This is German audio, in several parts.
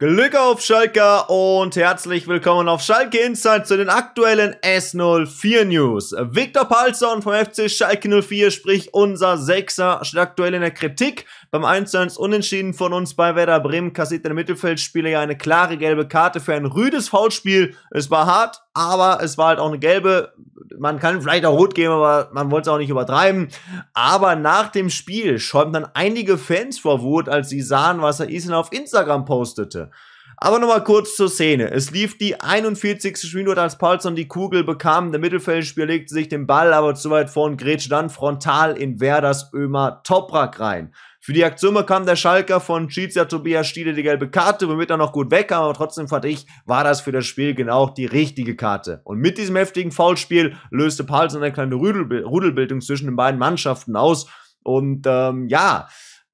Glück auf Schalke und herzlich willkommen auf Schalke Insight zu den aktuellen S04 News. Viktor Palsson vom FC Schalke 04, sprich unser Sechser, steht aktuell in der Kritik. Beim 1-1 unentschieden von uns bei Werder Bremen kassiert der Mittelfeldspieler ja eine klare gelbe Karte für ein rüdes Foulspiel. Es war hart, aber es war halt auch eine gelbe. Man kann vielleicht auch rot geben, aber man wollte es auch nicht übertreiben. Aber nach dem Spiel schäumten dann einige Fans vor Wut, als sie sahen, was er Isen auf Instagram postete. Aber nochmal kurz zur Szene. Es lief die 41. Minute, als Paulson die Kugel bekam. Der Mittelfeldspieler legte sich den Ball aber zu weit vor und grätschte dann frontal in Werders Ömer Toprak rein. Für die Aktion bekam der Schalker von Chizia Tobias Stiele die gelbe Karte, womit er noch gut wegkam, aber trotzdem fand ich, war das für das Spiel genau die richtige Karte. Und mit diesem heftigen Foulspiel löste Paulsen eine kleine Rudelbildung zwischen den beiden Mannschaften aus. Und ähm, ja,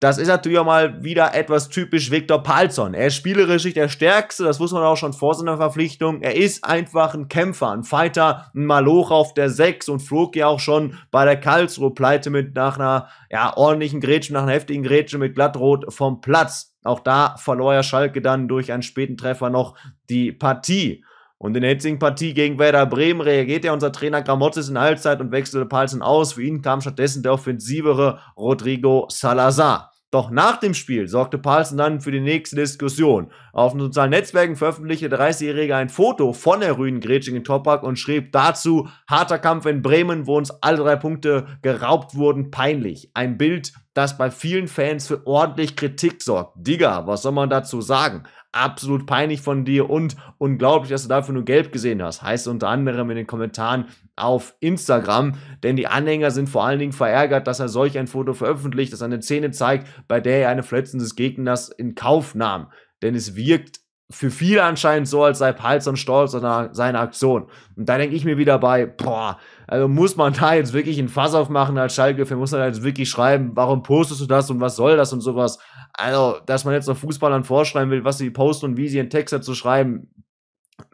das ist natürlich auch mal wieder etwas typisch Viktor Palzon. Er ist spielerisch nicht der Stärkste, das wusste man auch schon vor seiner Verpflichtung. Er ist einfach ein Kämpfer, ein Fighter, ein Maloch auf der 6 und flog ja auch schon bei der Karlsruhe-Pleite mit nach einer ja, ordentlichen Grätsche, nach einer heftigen Grätsche mit Glattrot vom Platz. Auch da verlor ja Schalke dann durch einen späten Treffer noch die Partie. Und in der jetzigen Partie gegen Werder Bremen reagiert ja unser Trainer Gramotzes in Halbzeit und wechselte Palsen aus. Für ihn kam stattdessen der offensivere Rodrigo Salazar. Doch nach dem Spiel sorgte Paulsen dann für die nächste Diskussion. Auf den sozialen Netzwerken veröffentlichte der 30-Jährige ein Foto von der Rüden Gretchen in Topak und schrieb dazu, harter Kampf in Bremen, wo uns alle drei Punkte geraubt wurden, peinlich. Ein Bild das bei vielen Fans für ordentlich Kritik sorgt. Digga, was soll man dazu sagen? Absolut peinlich von dir und unglaublich, dass du dafür nur gelb gesehen hast. Heißt unter anderem in den Kommentaren auf Instagram, denn die Anhänger sind vor allen Dingen verärgert, dass er solch ein Foto veröffentlicht, dass er eine Szene zeigt, bei der er eine Verletzung des Gegners in Kauf nahm. Denn es wirkt für viele anscheinend so, als sei und stolz seine Aktion. Und da denke ich mir wieder bei, boah, also muss man da jetzt wirklich ein Fass aufmachen als Schalke, muss man da jetzt wirklich schreiben, warum postest du das und was soll das und sowas. Also, dass man jetzt noch Fußballern vorschreiben will, was sie posten und wie sie einen Text dazu schreiben,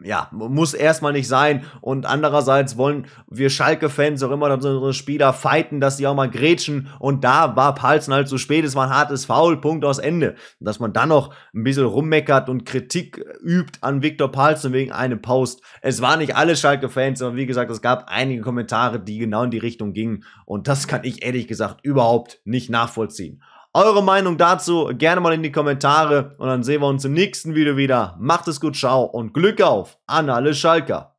ja, muss erstmal nicht sein. Und andererseits wollen wir Schalke-Fans auch immer, dass unsere Spieler fighten, dass sie auch mal grätschen. Und da war Palzen halt zu spät. Es war ein hartes Foul. Punkt aus Ende. Dass man dann noch ein bisschen rummeckert und Kritik übt an Viktor Palzen wegen einem Post. Es waren nicht alle Schalke-Fans, aber wie gesagt, es gab einige Kommentare, die genau in die Richtung gingen. Und das kann ich ehrlich gesagt überhaupt nicht nachvollziehen. Eure Meinung dazu gerne mal in die Kommentare und dann sehen wir uns im nächsten Video wieder. Macht es gut, ciao und Glück auf an alle Schalker.